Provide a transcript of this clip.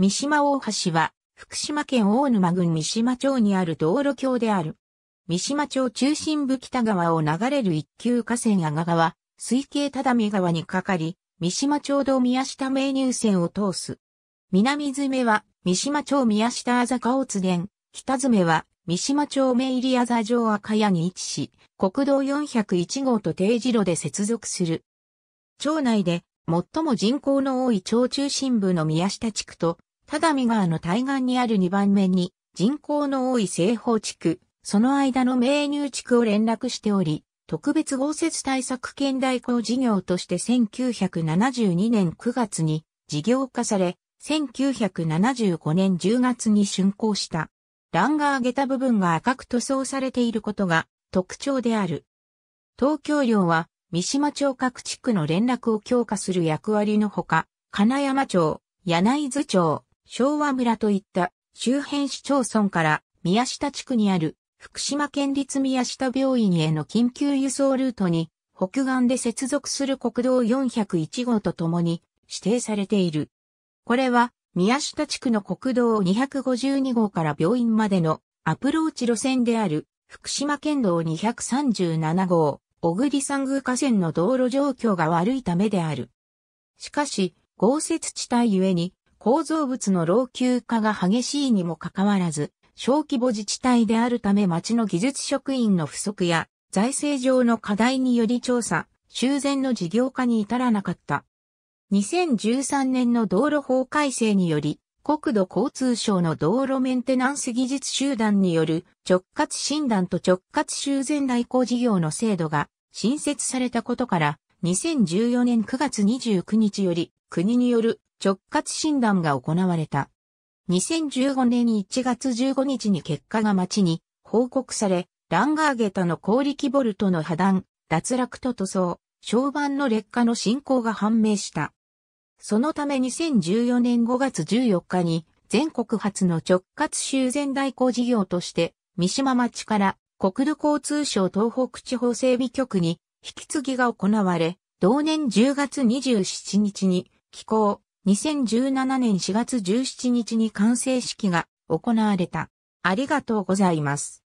三島大橋は、福島県大沼郡三島町にある道路橋である。三島町中心部北側を流れる一級河川阿賀川、水系只見川にかかり、三島町道宮下名入線を通す。南詰は、三島町宮下あざかを津田、北詰は、三島町名入りあざ城赤谷に位置し、国道401号と定時路で接続する。町内で、最も人口の多い町中心部の宮下地区と、只見川の対岸にある2番目に人口の多い西方地区、その間の名入地区を連絡しており、特別豪雪対策県代行事業として1972年9月に事業化され、1975年10月に竣工した。欄が上げた部分が赤く塗装されていることが特徴である。東京領は三島町各地区の連絡を強化する役割のほか、金山町、柳津町、昭和村といった周辺市町村から宮下地区にある福島県立宮下病院への緊急輸送ルートに北岸で接続する国道401号とともに指定されている。これは宮下地区の国道252号から病院までのアプローチ路線である福島県道237号、小栗山宮河川の道路状況が悪いためである。しかし、豪雪地帯ゆえに構造物の老朽化が激しいにもかかわらず、小規模自治体であるため町の技術職員の不足や財政上の課題により調査、修繕の事業化に至らなかった。2013年の道路法改正により、国土交通省の道路メンテナンス技術集団による直轄診断と直轄修繕代行事業の制度が新設されたことから、2014年9月29日より国による直轄診断が行われた。2015年1月15日に結果が町に報告され、ランガーゲタの高力ボルトの破断、脱落と塗装、床板の劣化の進行が判明した。そのため2014年5月14日に全国初の直轄修繕代行事業として三島町から国土交通省東北地方整備局に引き継ぎが行われ、同年10月27日に気候2017年4月17日に完成式が行われた。ありがとうございます。